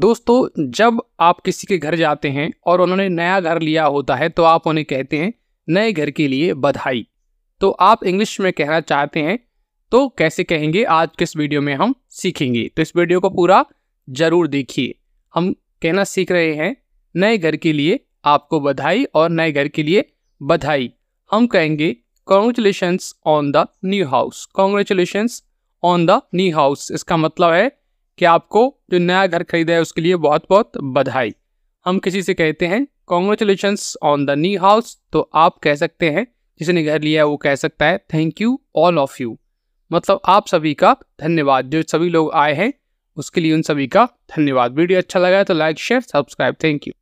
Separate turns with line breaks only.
दोस्तों जब आप किसी के घर जाते हैं और उन्होंने नया घर लिया होता है तो आप उन्हें कहते हैं नए घर के लिए बधाई तो आप इंग्लिश में कहना चाहते हैं तो कैसे कहेंगे आज के इस वीडियो में हम सीखेंगे तो इस वीडियो को पूरा ज़रूर देखिए हम कहना सीख रहे हैं नए घर के लिए आपको बधाई और नए घर के लिए बधाई हम कहेंगे congratulations on the new house congratulations on the new house इसका मतलब है कि आपको जो नया घर खरीदा है उसके लिए बहुत बहुत बधाई हम किसी से कहते हैं congratulations on the new house तो आप कह सकते हैं जिसने घर लिया है वो कह सकता है thank you all of you मतलब आप सभी का धन्यवाद जो सभी लोग आए हैं उसके लिए उन सभी का धन्यवाद वीडियो अच्छा लगा है तो like share subscribe thank you